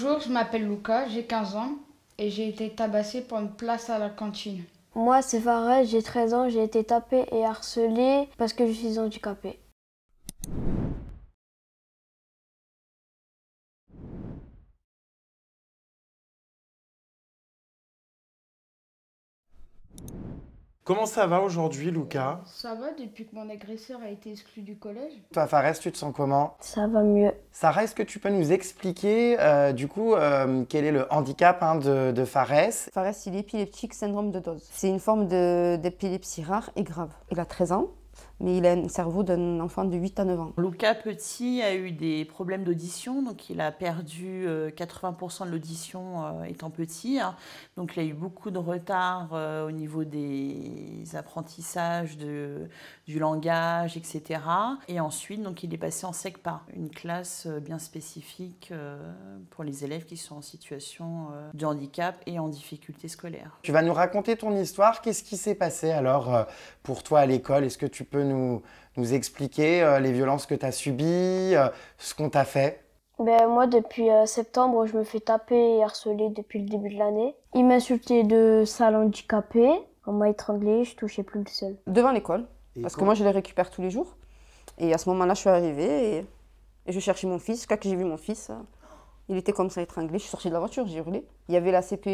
Bonjour, je m'appelle Luca, j'ai 15 ans et j'ai été tabassé pour une place à la cantine. Moi, c'est Farès, j'ai 13 ans, j'ai été tapé et harcelé parce que je suis handicapé. Comment ça va aujourd'hui, Lucas Ça va depuis que mon agresseur a été exclu du collège. Toi, Farès, tu te sens comment Ça va mieux. Sarah, est-ce que tu peux nous expliquer, euh, du coup, euh, quel est le handicap hein, de, de, Farès Fares, il est épileptique syndrome de Dose. C'est une forme d'épilepsie rare et grave. Il a 13 ans mais il a un cerveau d'un enfant de 8 à 9 ans. Luca Petit a eu des problèmes d'audition, donc il a perdu 80% euh, de l'audition euh, étant petit. Hein. Donc il a eu beaucoup de retard euh, au niveau des apprentissages de, du langage, etc. Et ensuite, donc il est passé en SECPA, une classe bien spécifique pour les élèves qui sont en situation de handicap et en difficulté scolaire. Tu vas nous raconter ton histoire. Qu'est-ce qui s'est passé alors pour toi à l'école Est-ce que tu peux nous, expliquer euh, les violences que tu as subies, euh, ce qu'on t'a fait ben, moi, depuis euh, septembre, je me fais taper et harceler depuis le début de l'année. Ils m'insultaient de salle handicapé, On m'a étranglé, je touchais plus le sol. Devant l'école, parce que moi, je les récupère tous les jours. Et à ce moment-là, je suis arrivée et, je cherchais mon fils. Quand j'ai vu mon fils, il était comme ça étranglé. Je suis sortie de la voiture, j'ai hurlé. Il y avait la CPE et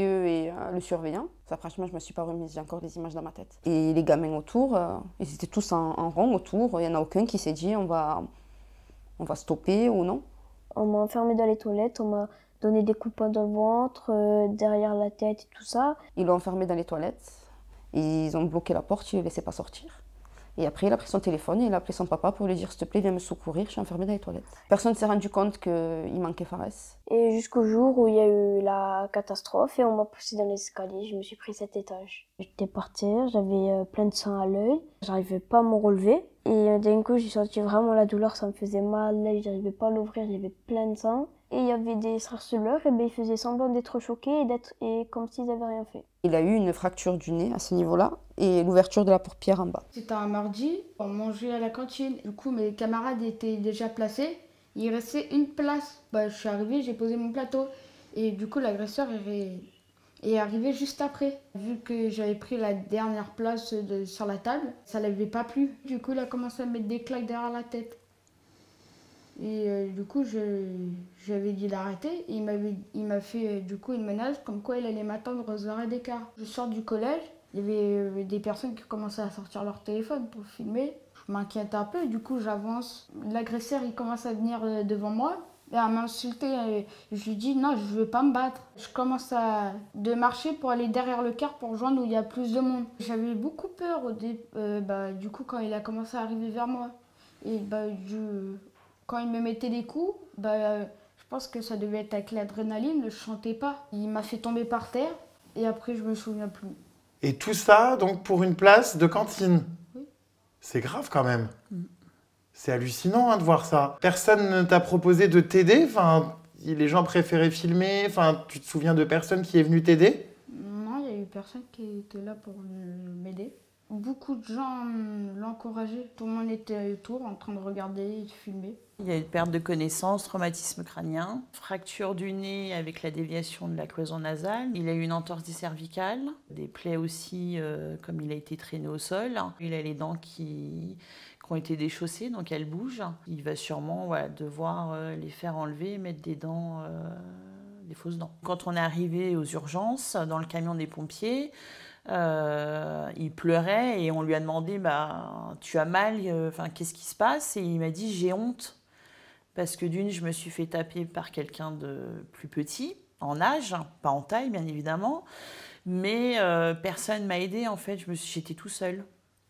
euh, le surveillant. Ça, franchement, je me suis pas remise. J'ai encore des images dans ma tête. Et les gamins autour, euh, ils étaient tous en, rang rond autour. Il n'y en a aucun qui s'est dit on va, on va stopper ou non. On m'a enfermé dans les toilettes. On m'a donné des coups de dans le ventre, euh, derrière la tête et tout ça. Ils l'ont enfermé dans les toilettes. Ils ont bloqué la porte. Ils ne laissaient pas sortir. Et après, il a pris son téléphone et il a appelé son papa pour lui dire S'il te plaît, viens me secourir, je suis enfermée dans les toilettes. Personne ne s'est rendu compte qu'il manquait Fares. Et jusqu'au jour où il y a eu la catastrophe et on m'a poussée dans l'escalier, je me suis pris cet étage. J'étais par terre, j'avais euh, plein de sang à l'œil, j'arrivais pas à me relever. Et euh, d'un coup, j'ai senti vraiment la douleur, ça me faisait mal, l'œil, j'arrivais pas à l'ouvrir, j'avais plein de sang et il y avait des harceleurs, et ben, ils faisaient semblant d'être choqués et d'être comme s'ils n'avaient rien fait. Il a eu une fracture du nez à ce niveau-là et l'ouverture de la paupière en bas. C'était un mardi, on mangeait à la cantine. Du coup, mes camarades étaient déjà placés. Il restait une place. Bah, je suis arrivée, j'ai posé mon plateau. Et du coup, l'agresseur est arrivé juste après. Vu que j'avais pris la dernière place sur la table, ça ne l'avait pas plu. Du coup, il a commencé à mettre des claques derrière la tête. Et euh, du coup, j'avais dit d'arrêter. Il m'a fait euh, du coup une menace comme quoi il allait m'attendre aux arrêts d'écart. Je sors du collège, il y avait euh, des personnes qui commençaient à sortir leur téléphone pour filmer. Je m'inquiète un peu, du coup j'avance. L'agresseur il commence à venir devant moi et à m'insulter. Je lui dis non, je veux pas me battre. Je commence à de marcher pour aller derrière le car pour rejoindre où il y a plus de monde. J'avais beaucoup peur au bah, du coup quand il a commencé à arriver vers moi. Et bah, je quand il me mettait des coups, bah, euh, je pense que ça devait être avec l'adrénaline, je chantais pas. Il m'a fait tomber par terre et après je me souviens plus. Et tout ça donc pour une place de cantine. Oui. C'est grave quand même. C'est hallucinant hein, de voir ça. Personne ne t'a proposé de t'aider enfin, Les gens préféraient filmer enfin, Tu te souviens de personne qui est venu t'aider Non, il n'y a eu personne qui était là pour m'aider. Beaucoup de gens hum, l'encourageaient. Tout le monde était autour en train de regarder et de filmer. Il y a une perte de connaissance, traumatisme crânien, fracture du nez avec la déviation de la cloison nasale. Il a eu une entorse cervicale, des plaies aussi euh, comme il a été traîné au sol. Il a les dents qui, qui ont été déchaussées, donc elles bougent. Il va sûrement devoir euh, les faire enlever, mettre des dents, euh, des fausses dents. Quand on est arrivé aux urgences, dans le camion des pompiers, il pleurait et on lui a demandé bah, Tu as mal, enfin, qu'est-ce qui se passe Et il m'a dit J'ai honte. Parce que d'une, je me suis fait taper par quelqu'un de plus petit, en âge, hein, pas en taille bien évidemment, mais euh, personne m'a aidé en fait, j'étais tout seul.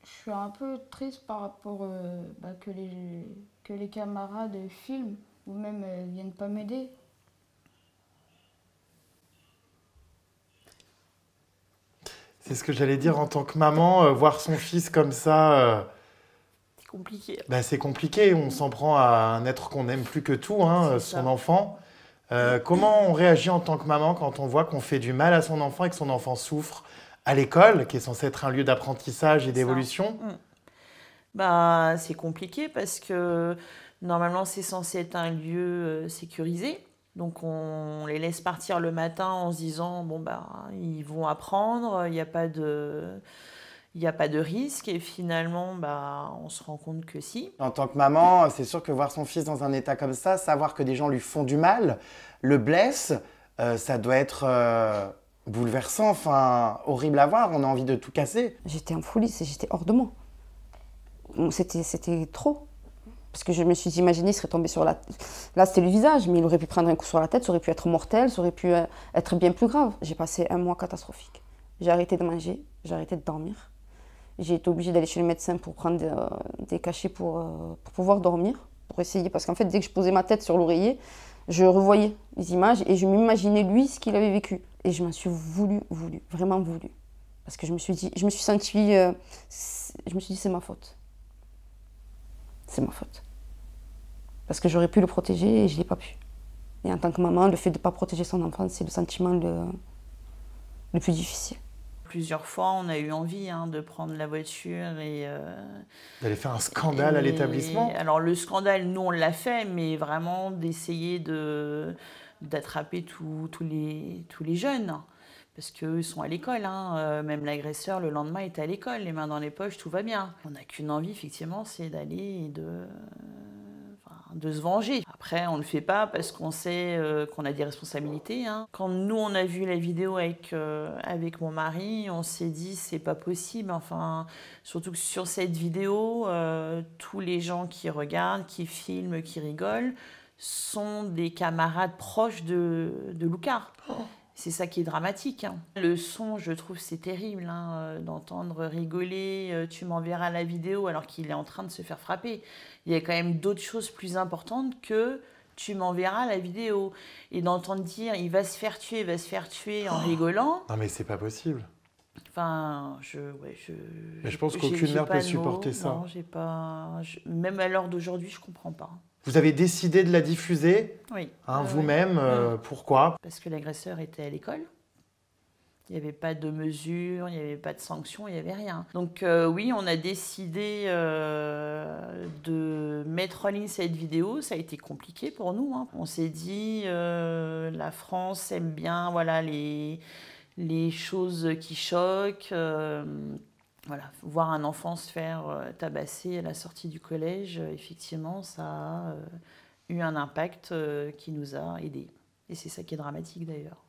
Je suis un peu triste par rapport euh, bah, que, les, que les camarades filment ou même euh, viennent pas m'aider. C'est ce que j'allais dire en tant que maman, voir son fils comme ça compliqué. Bah, c'est compliqué, on s'en prend à un être qu'on aime plus que tout, hein, son enfant. Euh, comment on réagit en tant que maman quand on voit qu'on fait du mal à son enfant et que son enfant souffre à l'école, qui est censé être un lieu d'apprentissage et d'évolution mm. bah, C'est compliqué parce que normalement c'est censé être un lieu euh, sécurisé. Donc on les laisse partir le matin en se disant, bon, bah, ils vont apprendre, il n'y a pas de il n'y a pas de risque et finalement bah, on se rend compte que si. En tant que maman, c'est sûr que voir son fils dans un état comme ça, savoir que des gens lui font du mal, le blessent, euh, ça doit être euh, bouleversant, enfin horrible à voir, on a envie de tout casser. J'étais en folie, j'étais hors de moi. C'était trop. Parce que je me suis imaginé, il serait tombé sur la... Là, c'était le visage, mais il aurait pu prendre un coup sur la tête, ça aurait pu être mortel, ça aurait pu euh, être bien plus grave. J'ai passé un mois catastrophique. J'ai arrêté de manger, j'ai arrêté de dormir. J'ai été obligée d'aller chez le médecin pour prendre des, euh, cachets pour, euh, pour, pouvoir dormir, pour essayer. Parce qu'en fait, dès que je posais ma tête sur l'oreiller, je revoyais les images et je m'imaginais lui ce qu'il avait vécu. Et je m'en suis voulu, voulu, vraiment voulu. Parce que je me suis dit, je me suis sentie, euh, je me suis dit, c'est ma faute. C'est ma faute. Parce que j'aurais pu le protéger et je ne l'ai pas pu. Et en tant que maman, le fait de ne pas protéger son enfant, c'est le sentiment le, le plus difficile plusieurs fois, on a eu envie hein, de prendre la voiture et... Euh, d'aller faire un scandale à l'établissement Alors le scandale, nous on l'a fait, mais vraiment d'essayer de, d'attraper tous les, les jeunes. Parce qu'eux sont à l'école, hein, euh, même l'agresseur le lendemain est à l'école, les mains dans les poches, tout va bien. On n'a qu'une envie effectivement, c'est d'aller de, de se venger après, on ne le fait pas parce qu'on sait euh, qu'on a des responsabilités. Hein. Quand nous, on a vu la vidéo avec, euh, avec mon mari, on s'est dit, c'est pas possible. Enfin, surtout que sur cette vidéo, euh, tous les gens qui regardent, qui filment, qui rigolent, sont des camarades proches de, de Lucas. Oh. C'est ça qui est dramatique. Hein. Le son, je trouve, c'est terrible hein, euh, d'entendre rigoler, euh, tu m'enverras la vidéo alors qu'il est en train de se faire frapper. Il y a quand même d'autres choses plus importantes que tu m'enverras la vidéo. Et d'entendre dire, il va se faire tuer, il va se faire tuer en oh. rigolant. Non mais c'est pas possible. Enfin, je, je. Mais je pense qu'aucune mère peut supporter ça. Non, j'ai pas. même à l'heure d'aujourd'hui, je comprends pas. Vous avez décidé de la diffuser Oui. Hein, vous-même, euh, pourquoi Parce que l'agresseur était à l'école. Il n'y avait pas de mesures, il n'y avait pas de sanctions, il n'y avait rien. Donc euh, oui, on a décidé euh, de mettre en ligne cette vidéo. Ça a été compliqué pour nous. Hein. On s'est dit, la France aime bien voilà, les, les choses qui choquent voilà, voir un enfant se faire euh, tabasser à la sortie du collège, euh, effectivement, ça a euh, eu un impact qui nous a aidés. Et c'est ça qui est dramatique d'ailleurs.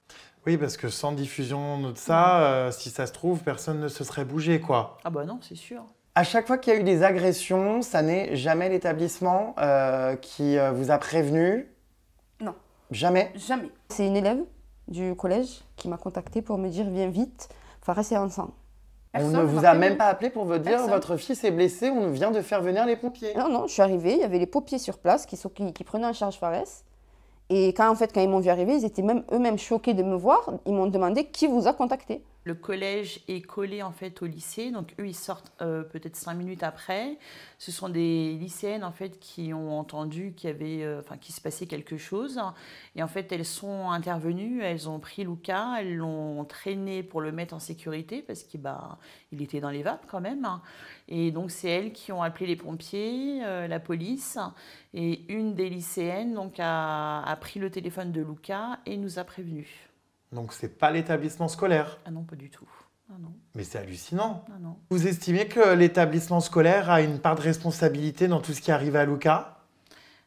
Oui, parce que sans diffusion de ça, si ça se trouve, personne ne se serait bougé, quoi. Ah bah non, c'est sûr. À chaque fois qu'il y a eu des agressions, ça n'est jamais l'établissement qui vous a prévenu Non. Jamais Jamais. C'est une élève du collège qui m'a contactée pour me dire viens vite, Enfin, restez ensemble on ne vous a même pas appelé pour vous dire votre fils est blessé, on vient de faire venir les pompiers. Non, non, je suis arrivée, il y avait les pompiers sur place qui, prenaient en charge Fares. Et quand, en fait, quand ils m'ont vu arriver, ils étaient même eux-mêmes choqués de me voir. Ils m'ont demandé qui vous a contacté le collège est collé en fait au lycée, donc eux ils sortent euh, peut-être cinq minutes après. Ce sont des lycéennes en fait qui ont entendu qu'il y avait, euh, se passait quelque chose, et en fait elles sont intervenues, elles ont pris Luca, elles l'ont traîné pour le mettre en sécurité parce qu'il bah, il était dans les vapes quand même, et donc c'est elles qui ont appelé les pompiers, euh, la police, et une des lycéennes donc a, a pris le téléphone de Luca et nous a prévenus. Donc c'est pas l'établissement scolaire. Ah non, pas du tout. Ah mais c'est hallucinant. Ah Vous estimez que l'établissement scolaire a une part de responsabilité dans tout ce qui arrive à Lucas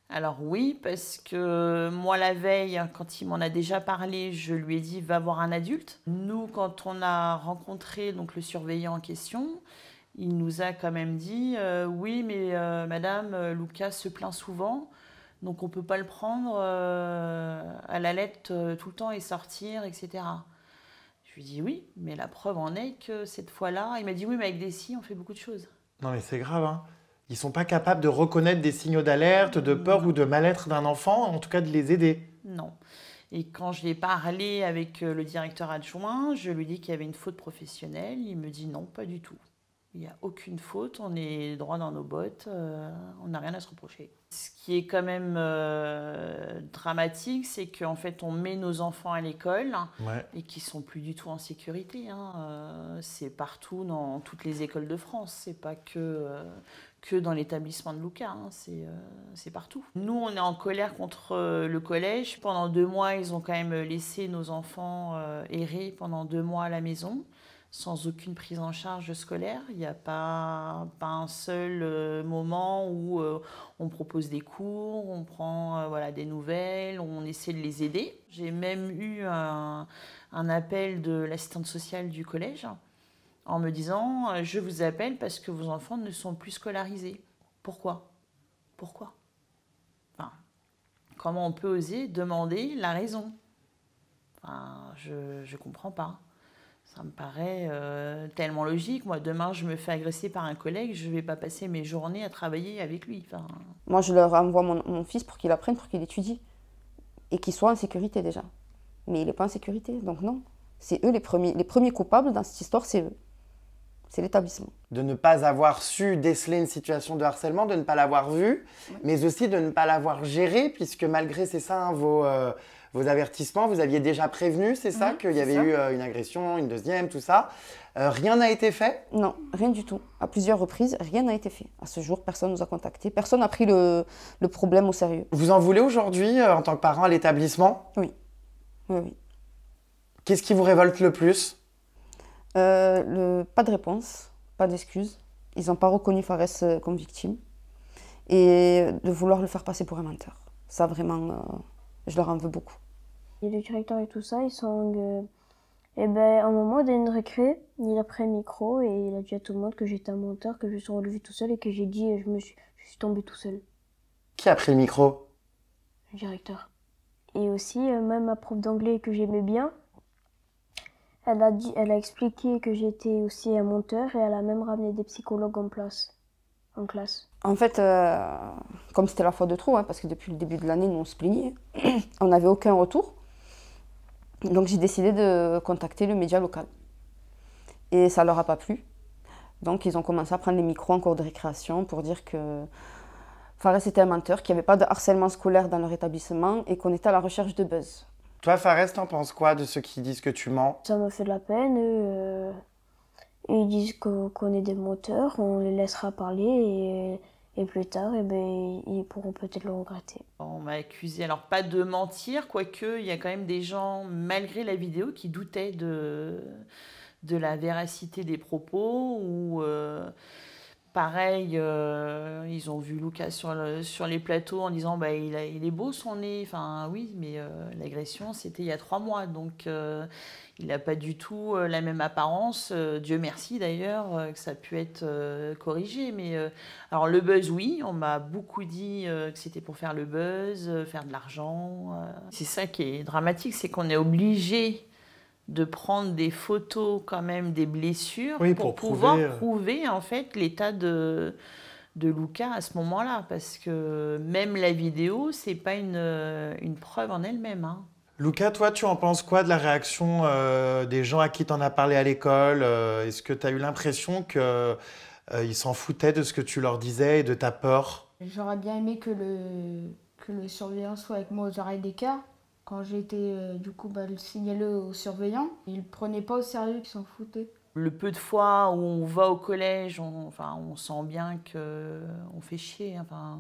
Alors oui, parce que moi la veille, quand il m'en a déjà parlé, je lui ai dit va voir un adulte. Nous, quand on a rencontré donc le surveillant en question, il nous a quand même dit euh, oui, mais euh, Madame, euh, Lucas se plaint souvent. Donc on peut pas le prendre euh, à la lettre euh, tout le temps et sortir, etc. Je lui dis oui, mais la preuve en est que cette fois-là, il m'a dit oui, mais avec des si, on fait beaucoup de choses. Non mais c'est grave, hein. Ils sont pas capables de reconnaître des signaux d'alerte, de peur ou de mal-être d'un enfant, en tout cas de les aider. Non. Et quand je l'ai parlé avec euh, le directeur adjoint, je lui ai dit qu'il y avait une faute professionnelle. Il me dit non, pas du tout. Il n'y a aucune faute, on est droit dans nos bottes, euh, on n'a rien à se reprocher. Ce qui est quand même euh, dramatique, c'est qu'en fait, on met nos enfants à l'école et qu'ils sont plus du tout en sécurité. Hein. Euh, c'est partout dans toutes les écoles de France, c'est pas que, que dans l'établissement de Lucas, hein, c'est partout. Nous, on est en colère contre le collège. Pendant deux mois, ils ont quand même laissé nos enfants errer pendant deux mois à la maison sans aucune prise en charge scolaire. Il n'y a pas, un seul euh, moment où euh, on propose des cours, on prend euh, voilà, des nouvelles, on essaie de les aider. J'ai même eu un, appel de l'assistante sociale du collège en me disant Je vous appelle parce que vos enfants ne sont plus scolarisés. Pourquoi Pourquoi enfin, Comment on peut oser demander la raison Je ne comprends pas ça me paraît euh, tellement logique. Moi, demain, je me fais agresser par un collègue, je ne vais pas passer mes journées à travailler avec lui. Moi, je leur envoie mon, fils pour qu'il apprenne, pour qu'il étudie. Et qu'il soit en sécurité déjà. Mais il n'est pas en sécurité, donc non. C'est eux les premiers, les premiers coupables dans cette histoire, c'est eux. C'est l'établissement. De ne pas avoir su déceler une situation de harcèlement, de ne pas l'avoir vue, mais aussi de ne pas l'avoir gérée, puisque malgré, c'est ça, vos... Euh, vos avertissements. Vous aviez déjà prévenu, c'est ça, mhm, qu'il y avait eu euh, une agression, une deuxième, tout ça. Euh, rien n'a été fait Non, rien du tout. À plusieurs reprises, rien n'a été fait. À ce jour, personne nous a contactés. Personne n'a pris le, problème au sérieux. Vous en voulez aujourd'hui, euh, en tant que parent, à l'établissement Oui. Oui, oui. Qu'est-ce qui vous révolte le plus le... Pas de réponse, pas d'excuses Ils n'ont pas reconnu Fares comme victime. Et de vouloir le faire passer pour un menteur. Ça, vraiment. Je leur en veux beaucoup. Et le directeur et tout ça, ils sont. Et euh, eh ben, un moment, d'une une récré, il a pris le micro et il a dit à tout le monde que j'étais un menteur, que je suis relevé tout seul et que j'ai dit euh, je me suis, je suis tombé tout seul. Qui a pris le micro Le directeur. Et aussi, euh, même ma prof d'anglais que j'aimais bien, elle a, dit, elle a expliqué que j'étais aussi un menteur et elle a même ramené des psychologues en place en fait, euh, comme c'était la fois de trop, hein, parce que depuis le début de l'année, nous on se on n'avait aucun retour. Donc j'ai décidé de contacter le média local. Et ça leur a pas plu. Donc ils ont commencé à prendre les micros en cours de récréation pour dire que Fares était un menteur, qu'il n'y avait pas de harcèlement scolaire dans leur établissement et qu'on était à la recherche de buzz. Toi, Fares, t'en penses quoi de ceux qui disent que tu mens Ça m'a fait de la peine. Euh, ils disent qu'on est des menteurs, on les laissera parler et, plus tard, et eh ben, ils pourront peut-être le regretter. On m'a accusé, alors pas de mentir, quoique il y a quand même des gens, malgré la vidéo, qui doutaient de, la véracité des propos ou. Euh, Pareil, euh, ils ont vu Lucas sur, les plateaux en disant bah, il, est beau son nez. Enfin, oui, mais euh, l'agression, c'était il y a trois mois. Donc, euh, il n'a pas du tout la même apparence. Dieu merci d'ailleurs que ça a pu être corrigé. Mais alors, le buzz, oui, on m'a beaucoup dit que c'était pour faire le buzz, faire de l'argent. C'est ça qui est dramatique c'est qu'on est obligé de prendre des photos quand même des blessures pour, prouver, pouvoir euh, prouver en fait l'état de, de Luca à ce moment-là parce que même la vidéo c'est pas une, une, preuve en elle-même. Hein. toi, tu en penses quoi de la réaction euh, des gens à qui tu en as parlé à l'école euh? Est-ce que tu as eu l'impression qu'ils s'en foutaient de ce que tu leur disais et de ta peur J'aurais bien aimé que le, que le surveillant soit avec moi aux oreilles des quand j'étais euh, du coup bah, le signaler aux surveillants, ils prenaient pas au sérieux, ils s'en foutaient. Le peu de fois où on va au collège, on, enfin, on sent bien qu'on fait chier. Enfin,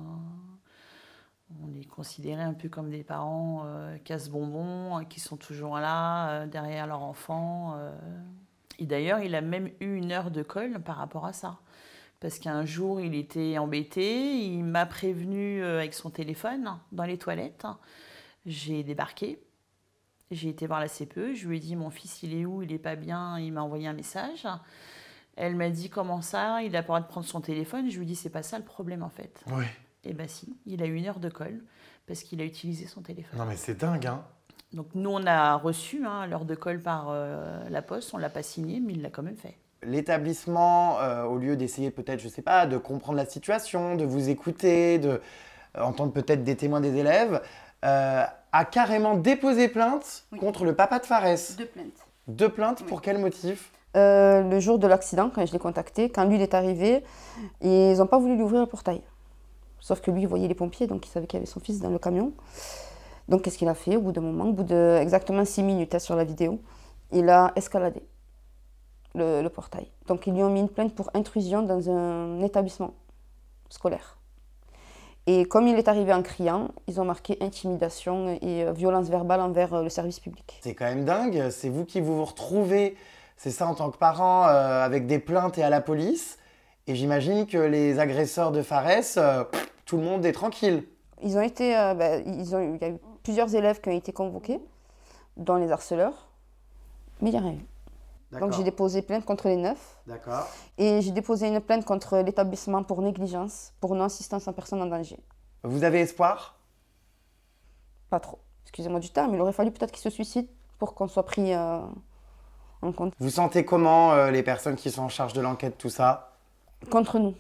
on est considérés un peu comme des parents euh, casse-bonbons, euh, qui sont toujours là, derrière leur enfant. Et d'ailleurs, il a même eu une heure de colle par rapport à ça. Parce qu'un jour, il était embêté, il m'a prévenu avec son téléphone dans les toilettes. J'ai débarqué, j'ai été voir la CPE, je lui ai dit mon fils il est où, il est pas bien, il m'a envoyé un message. Elle m'a dit comment ça, il a pas droit de prendre son téléphone. Je lui ai dit c'est pas ça le problème en fait. Oui. Et eh bien ben, si, il a eu une heure de colle parce qu'il a utilisé son téléphone. Non mais c'est dingue hein. Donc nous on a reçu hein, l'heure de colle par euh, la poste, on l'a pas signé mais il l'a quand même fait. L'établissement, euh, au lieu d'essayer peut-être, je sais pas, de comprendre la situation, de vous écouter, de euh, entendre peut-être des témoins des élèves, a carrément déposé plainte contre le papa de Fares. Deux plaintes. Deux plaintes, pour quel motif euh, Le jour de l'accident, quand je l'ai contacté, quand lui il est arrivé, ils n'ont pas voulu lui ouvrir le portail. Sauf que lui, il voyait les pompiers, donc il savait qu'il y avait son fils dans le camion. Donc qu'est-ce qu'il a fait Au bout d'un moment, au bout de exactement 6 minutes hein, sur la vidéo, il a escaladé le, le portail. Donc ils lui ont mis une plainte pour intrusion dans un établissement scolaire. Et comme il est arrivé en criant, ils ont marqué intimidation et euh, violence verbale envers euh, le service public. C'est quand même dingue, c'est vous qui vous retrouvez, c'est ça en tant que parent, euh, avec des plaintes et à la police. Et j'imagine que les agresseurs de Fares, tout le monde est tranquille. Ils ont été, bah, ils ont, il y a eu plusieurs élèves qui ont été convoqués, dont les harceleurs, mais il n'y a rien eu. Donc j'ai déposé plainte contre les neuf. D'accord. Et j'ai déposé une plainte contre l'établissement pour négligence, pour non-assistance à personne en danger. Vous avez espoir Pas trop. Excusez-moi du terme, il aurait fallu peut-être qu'il se suicide pour qu'on soit pris euh, en compte. Vous sentez comment euh, les personnes qui sont en charge de l'enquête, tout ça Contre nous.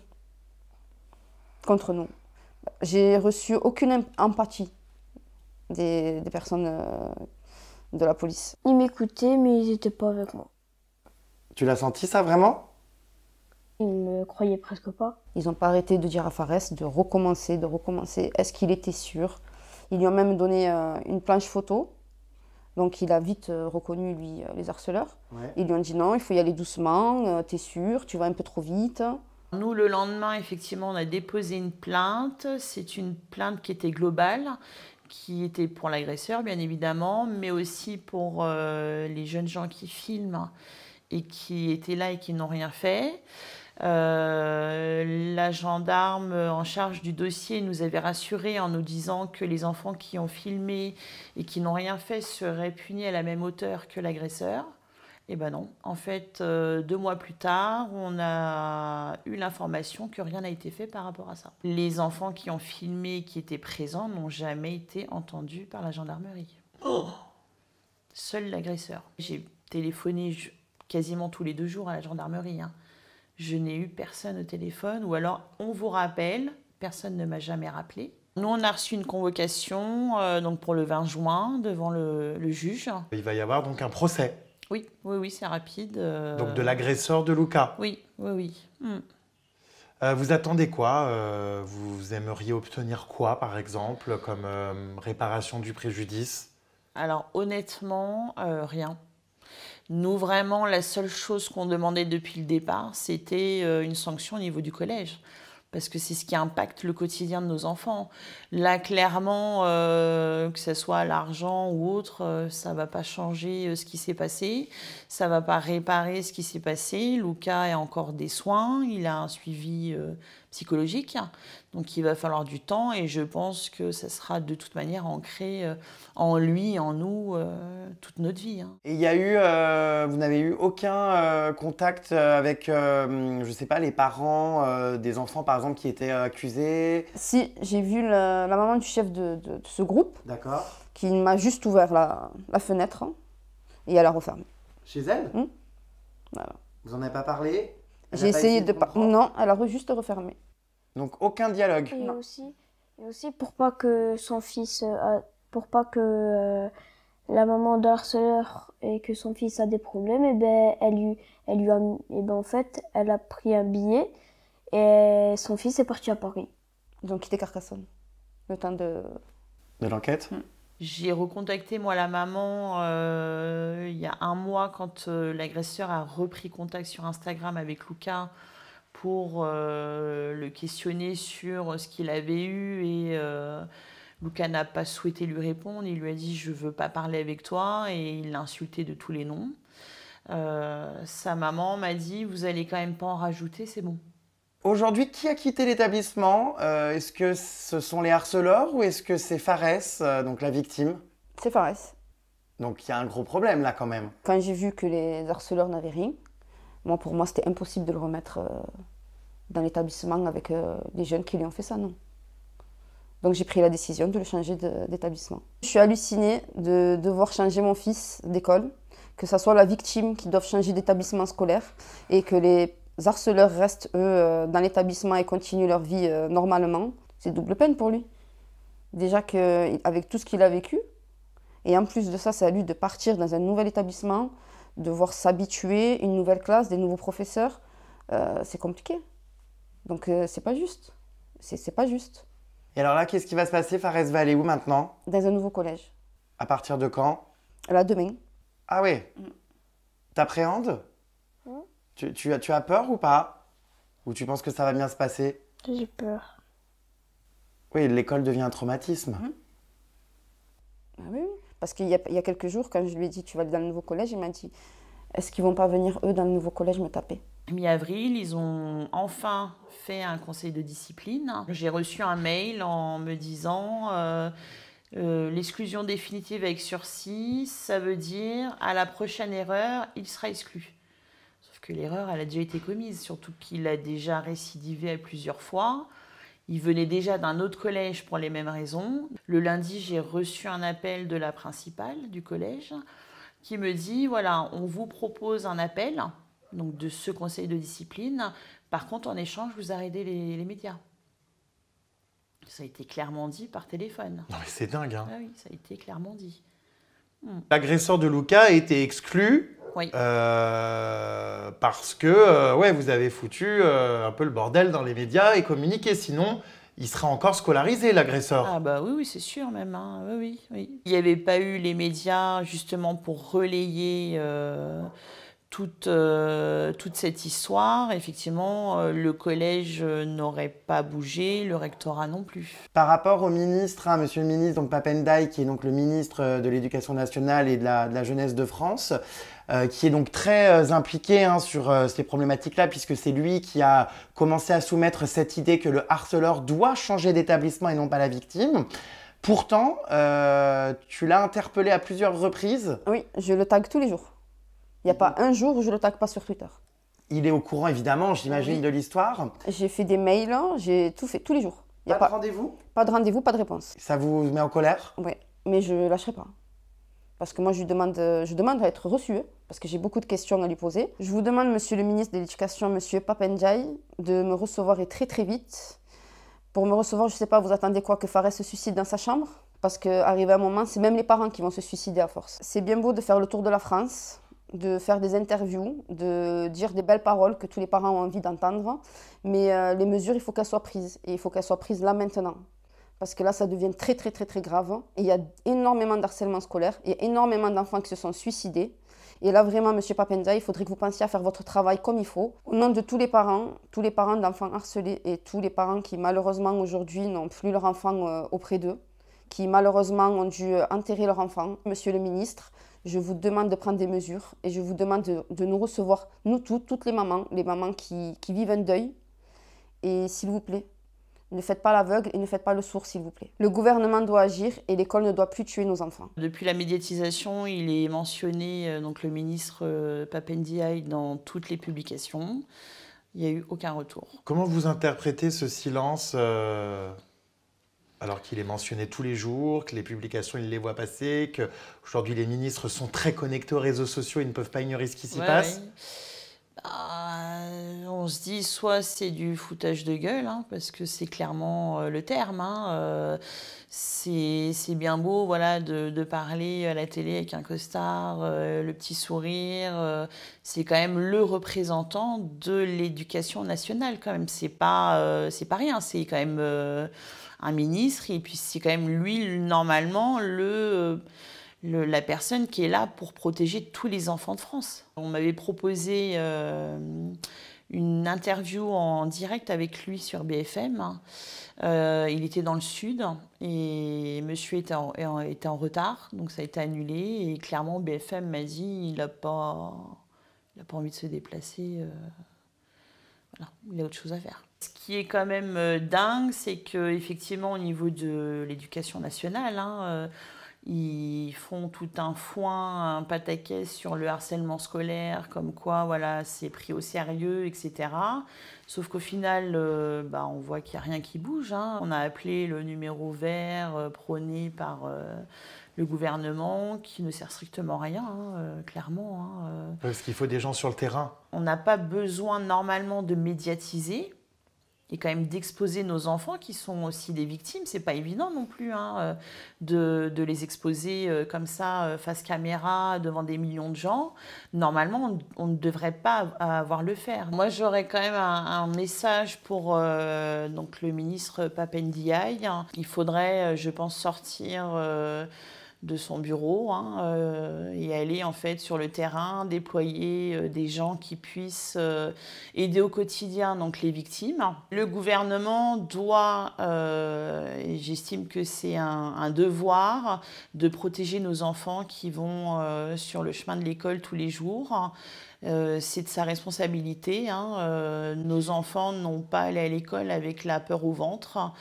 Contre nous. J'ai reçu aucune empathie des, personnes euh, de la police. Ils m'écoutaient, mais ils n'étaient pas avec moi. Tu l'as senti ça vraiment Ils ne me croyaient presque pas. Ils n'ont pas arrêté de dire à Fares de recommencer, de recommencer. Est-ce qu'il était sûr Ils lui ont même donné euh, une planche photo. Donc il a vite euh, reconnu, lui, euh, les harceleurs. Ils lui ont dit non, il faut y aller doucement, t'es sûr, tu vas un peu trop vite. Nous, le lendemain, effectivement, on a déposé une plainte. C'est une plainte qui était globale qui était pour l'agresseur, bien évidemment, mais aussi pour les jeunes gens qui filment et qui étaient là et qui n'ont rien fait. Euh, la gendarme en charge du dossier nous avait rassurés en nous disant que les enfants qui ont filmé et qui n'ont rien fait seraient punis à la même hauteur que l'agresseur. Eh ben non, en fait, euh, deux mois plus tard, on a eu l'information que rien n'a été fait par rapport à ça. Les enfants qui ont filmé, et qui étaient présents, n'ont jamais été entendus par la gendarmerie. Oh. Seul l'agresseur. J'ai téléphoné quasiment tous les deux jours à la gendarmerie. Hein. Je n'ai eu personne au téléphone, ou alors on vous rappelle, personne ne m'a jamais rappelé. Nous, on a reçu une convocation euh, donc pour le 20 juin devant le, juge. Il va y avoir donc un procès. Oui, oui, oui, c'est rapide. Euh. Donc de l'agresseur de Luca. Oui, oui, oui. Hmm. Euh, vous attendez quoi Vous aimeriez obtenir quoi, par exemple, comme réparation du préjudice Alors honnêtement, rien. Nous, vraiment, la seule chose qu'on demandait depuis le départ, c'était euh, une sanction au niveau du collège. Parce que c'est ce qui impacte le quotidien de nos enfants. Là, clairement, euh, que ce soit l'argent ou autre, euh, ça ne va pas changer ce qui s'est passé. Ça ne va pas réparer ce qui s'est passé. Lucas a encore des soins. Il a un suivi psychologique. Donc il va falloir du temps et je pense que ça sera de toute manière ancré euh, en lui, en nous, euh, toute notre vie. Hein. Et il y a eu, euh, vous n'avez eu aucun contact avec, je sais pas, les parents des enfants par exemple qui étaient accusés Si, j'ai vu la, maman du chef de, ce groupe. D'accord. Qui m'a juste ouvert la, fenêtre hein, et elle a refermé. Chez elle hum. Voilà. Vous en avez pas parlé j'ai essayé de pas. Non, elle a juste refermé. Donc aucun dialogue. Et aussi, et aussi pour pas que son fils, euh, pour pas que euh, la maman de harceleur et que son fils a des problèmes, et eh ben elle lui, elle lui a, et eh ben en fait, elle a pris un billet et son fils est parti à Paris. Donc était Carcassonne, le temps de. De l'enquête. Mm. J'ai recontacté moi la maman euh, il y a un mois quand euh, l'agresseur a repris contact sur Instagram avec Lucas pour euh, le questionner sur ce qu'il avait eu et Lucas n'a pas souhaité lui répondre. Il lui a dit je veux pas parler avec toi et il l'a insulté de tous les noms. sa maman m'a dit vous allez quand même pas en rajouter c'est bon. Aujourd'hui, qui a quitté l'établissement euh, Est-ce que ce sont les harceleurs ou est-ce que c'est Fares, euh, donc la victime C'est Fares. Donc il y a un gros problème là quand même. Quand j'ai vu que les harceleurs n'avaient rien, moi pour moi c'était impossible de le remettre euh, dans l'établissement avec les jeunes qui lui ont fait ça, non. Donc j'ai pris la décision de le changer d'établissement. Je suis hallucinée de devoir changer mon fils d'école, que ce soit la victime qui doit changer d'établissement scolaire et que les harceleurs restent, eux, euh, dans l'établissement et continuent leur vie euh, normalement, c'est double peine pour lui. Déjà avec tout ce qu'il a vécu, et en plus de ça, c'est à lui de partir dans un nouvel établissement, de voir s'habituer, une nouvelle classe, des nouveaux professeurs, euh, c'est compliqué. Donc c'est pas juste. C'est pas juste. Et alors là, qu'est-ce qui va se passer Fares va aller où maintenant Dans un nouveau collège. À partir de quand Là, demain. Ah oui mm. T'appréhendes tu, as peur ou pas Ou tu penses que ça va bien se passer J'ai peur. Oui, l'école devient un traumatisme. Mmh. Ah oui, parce qu'il y, a quelques jours, quand je lui ai dit tu vas dans le nouveau collège, il m'a dit est-ce qu'ils vont pas venir eux dans le nouveau collège me taper Mi-avril, ils ont enfin fait un conseil de discipline. J'ai reçu un mail en me disant euh, euh, l'exclusion définitive avec sursis, ça veut dire à la prochaine erreur, il sera exclu l'erreur, elle a déjà été commise, surtout qu'il a déjà récidivé à plusieurs fois. Il venait déjà d'un autre collège pour les mêmes raisons. Le lundi, j'ai reçu un appel de la principale du collège qui me dit, voilà, on vous propose un appel donc de ce conseil de discipline. Par contre, en échange, vous arrêtez les, médias. Ça a été clairement dit par téléphone. Non mais c'est dingue. Hein. Ah oui, ça a été clairement dit. Hmm. L'agresseur de Lucas a été exclu. Oui. Euh parce que euh, ouais, vous avez foutu euh, un peu le bordel dans les médias et communiqué. Sinon, il serait encore scolarisé, l'agresseur. Ah bah oui, oui c'est sûr même. Hein. Oui, oui, Il n'y avait pas eu les médias justement pour relayer euh, toute, toute cette histoire. Effectivement, le collège n'aurait pas bougé, le rectorat non plus. Par rapport au ministre, à hein, monsieur le ministre, donc Papendai, qui est donc le ministre de l'Éducation nationale et de la jeunesse de France, euh, qui est donc très euh, impliqué hein, sur euh, ces problématiques-là, puisque c'est lui qui a commencé à soumettre cette idée que le harceleur doit changer d'établissement et non pas la victime. Pourtant, tu l'as interpellé à plusieurs reprises. Oui, je le tague tous les jours. Il n'y a pas un jour où je ne le tague pas sur Twitter. Il est au courant, évidemment, j'imagine, de l'histoire. J'ai fait des mails, hein, j'ai tout fait tous les jours. Y a pas, de rendez-vous Pas de rendez-vous, pas de réponse. Ça vous met en colère Oui, mais je lâcherai pas parce que moi je demande, je demande à être reçue, hein, parce que j'ai beaucoup de questions à lui poser. Je vous demande, monsieur le ministre de l'Éducation, monsieur Papendjai, de me recevoir et très très vite. Pour me recevoir, je ne sais pas, vous attendez quoi que Fares se suicide dans sa chambre Parce qu'arrivé à un moment, c'est même les parents qui vont se suicider à force. C'est bien beau de faire le tour de la France, de faire des interviews, de dire des belles paroles que tous les parents ont envie d'entendre, mais euh, les mesures, il faut qu'elles soient prises, et il faut qu'elles soient prises là maintenant parce que là, ça devient très, très, très, très grave. il y a énormément d'harcèlement scolaire, il y a énormément d'enfants qui se sont suicidés. Et là, vraiment, Monsieur Papenza, il faudrait que vous pensiez à faire votre travail comme il faut. Au nom de tous les parents, tous les parents d'enfants harcelés et tous les parents qui, malheureusement, aujourd'hui, n'ont plus leur enfant euh, auprès d'eux, qui, malheureusement, ont dû euh, enterrer leur enfant. Monsieur le ministre, je vous demande de prendre des mesures et je vous demande de, nous recevoir, nous toutes, toutes les mamans, les mamans qui vivent un deuil. Et s'il vous plaît, ne faites pas l'aveugle et ne faites pas le sourd, s'il vous plaît. Le gouvernement doit agir et l'école ne doit plus tuer nos enfants. Depuis la médiatisation, il est mentionné, euh, donc le ministre euh, Papendiaï, dans toutes les publications. Il n'y a eu aucun retour. Comment vous interprétez ce silence euh, alors qu'il est mentionné tous les jours, que les publications, il les voit passer, qu'aujourd'hui les ministres sont très connectés aux réseaux sociaux, ils ne peuvent pas ignorer ce qui s'y passe. Bah, on se dit soit c'est du foutage de gueule, hein, parce que c'est clairement euh, le terme. Hein, euh, c'est bien beau voilà, de, parler à la télé avec un costard, euh, le petit sourire. c'est quand même le représentant de l'éducation nationale, quand même. C'est pas, c'est pas rien. C'est quand même un ministre, et puis c'est quand même lui, normalement, le. la personne qui est là pour protéger tous les enfants de France. On m'avait proposé une interview en direct avec lui sur BFM. Euh, il était dans le sud et monsieur était en, était en retard, donc ça a été annulé. Et clairement, BFM m'a dit il n'a pas, envie de se déplacer. Euh, voilà, il a autre chose à faire. Ce qui est quand même euh, dingue, c'est qu'effectivement, au niveau de l'éducation nationale, hein, ils font tout un foin, un pataquès sur le harcèlement scolaire, comme quoi voilà, c'est pris au sérieux, etc. Sauf qu'au final, euh, bah, on voit qu'il n'y a rien qui bouge. Hein. On a appelé le numéro vert euh, prôné par euh, le gouvernement qui ne sert strictement à rien, hein, clairement. Hein, Parce qu'il faut des gens sur le terrain. On n'a pas besoin normalement de médiatiser et quand même d'exposer nos enfants qui sont aussi des victimes. C'est pas évident non plus hein, euh, de, de, les exposer euh, comme ça euh, face caméra devant des millions de gens. Normalement, on, ne devrait pas avoir le faire. Moi, j'aurais quand même un, message pour donc le ministre Papendiaï. Hein. Il faudrait, je pense, sortir de son bureau hein, euh, et aller en fait sur le terrain, déployer euh, des gens qui puissent euh, aider au quotidien donc les victimes. Le gouvernement doit, et j'estime que c'est un, devoir, de protéger nos enfants qui vont sur le chemin de l'école tous les jours. c'est de sa responsabilité. Hein, nos enfants n'ont pas allé à l'école avec la peur au ventre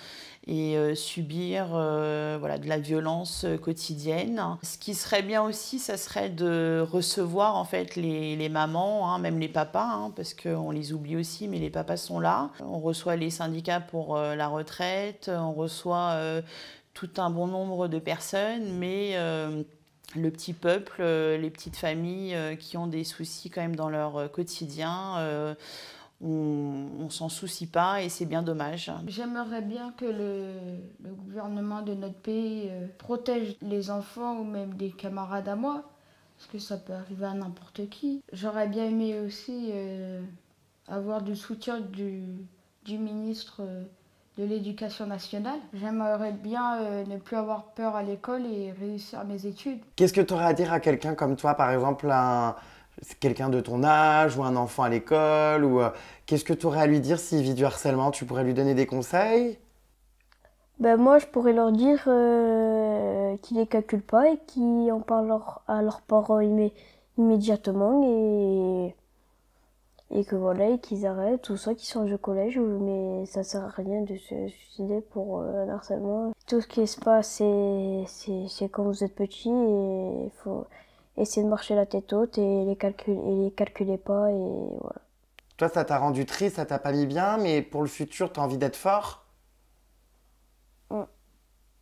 et euh, subir euh, voilà, de la violence euh, quotidienne. Ce qui serait bien aussi, ça serait de recevoir en fait les, les mamans, hein, même les papas, hein, parce qu'on les oublie aussi, mais les papas sont là. On reçoit les syndicats pour la retraite, on reçoit tout un bon nombre de personnes, mais le petit peuple, les petites familles qui ont des soucis quand même dans leur quotidien on, s'en soucie pas et c'est bien dommage. J'aimerais bien que le, gouvernement de notre pays euh, protège les enfants ou même des camarades à moi, parce que ça peut arriver à n'importe qui. J'aurais bien aimé aussi euh, avoir du soutien du, ministre euh, de l'éducation nationale. J'aimerais bien ne plus avoir peur à l'école et réussir mes études. Qu'est-ce que tu aurais à dire à quelqu'un comme toi, par exemple, un, quelqu'un de ton âge ou un enfant à l'école ou euh, qu'est-ce que tu aurais à lui dire s'il vit du harcèlement Tu pourrais lui donner des conseils ben moi je pourrais leur dire euh, qu'ils ne les calculent pas et qu'ils en parlent à leurs parents immédiatement et et que voilà qu'ils arrêtent ou ça qu'ils changent de collège mais ça sert à rien de se suicider pour euh, un harcèlement tout ce qui se passe c'est c'est quand vous êtes petit et il faut essayer de marcher la tête haute et les, calculs et les calculer pas. Et voilà. Toi, ça t'a rendu triste, ça t'a pas mis bien, mais pour le futur, t'as envie d'être fort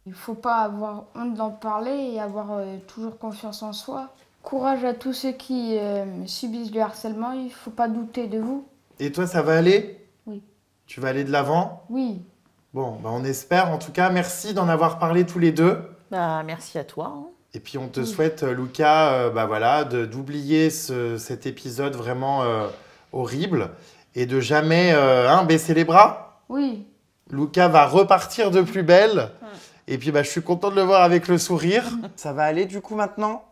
Il faut pas avoir honte d'en parler et avoir euh, toujours confiance en soi. Courage à tous ceux qui euh, subissent du harcèlement, il faut pas douter de vous. Et toi, ça va aller Oui. Tu vas aller de l'avant Oui. Bon, bah on espère en tout cas. Merci d'en avoir parlé tous les deux. Bah, merci à toi. Hein. Et puis on te mm. souhaite, euh, Lucas, euh, bah, voilà, d'oublier cet épisode vraiment euh, horrible et de jamais hein, baisser les bras. Oui. Lucas va repartir de plus belle. Et puis bah, je suis content de le voir avec le sourire. Ça va aller du coup maintenant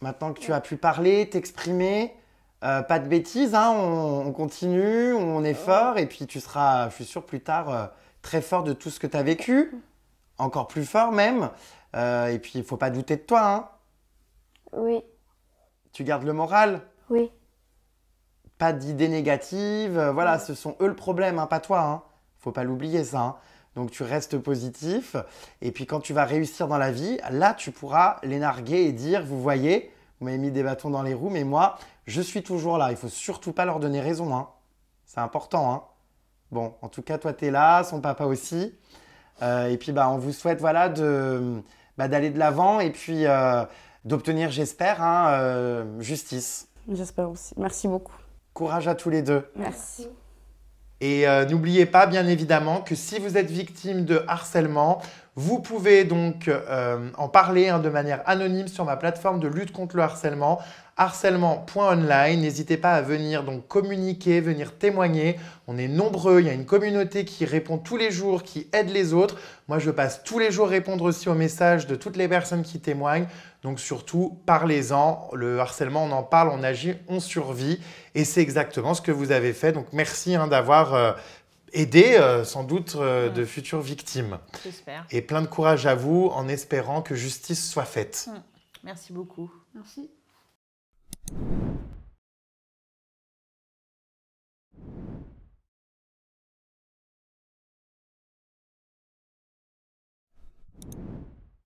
Maintenant que tu as pu parler, t'exprimer, pas de bêtises, hein, on, continue, on est oh. fort et puis tu seras, je suis sûr, plus tard très fort de tout ce que tu as vécu, encore plus fort même. Euh, et puis, il faut pas douter de toi, hein Oui. Tu gardes le moral Oui. Pas d'idées négatives. Euh, voilà, ce sont eux le problème, hein, pas toi. Hein. Faut pas l'oublier, ça. Hein. Donc, tu restes positif. Et puis, quand tu vas réussir dans la vie, là, tu pourras les narguer et dire, vous voyez, vous m'avez mis des bâtons dans les roues, mais moi, je suis toujours là. Il faut surtout pas leur donner raison. Hein. C'est important. Hein. Bon, en tout cas, toi, tu es là, son papa aussi. Euh, et puis, bah, on vous souhaite voilà, de, bah, d'aller de l'avant et puis euh, d'obtenir, j'espère, hein, euh, justice. J'espère aussi. Merci beaucoup. Courage à tous les deux. Merci. Et euh, n'oubliez pas, bien évidemment, que si vous êtes victime de harcèlement, vous pouvez donc en parler hein, de manière anonyme sur ma plateforme de lutte contre le harcèlement harcèlement.online. N'hésitez pas à venir donc communiquer, venir témoigner. On est nombreux, il y a une communauté qui répond tous les jours, qui aide les autres. Moi, je passe tous les jours répondre aussi aux messages de toutes les personnes qui témoignent. Donc surtout, parlez-en. Le harcèlement, on en parle, on agit, on survit. Et c'est exactement ce que vous avez fait. Donc merci hein, d'avoir euh, aidé euh, sans doute euh, de futures victimes. J'espère. Et plein de courage à vous en espérant que justice soit faite. Mmh. Merci beaucoup. Merci. あ。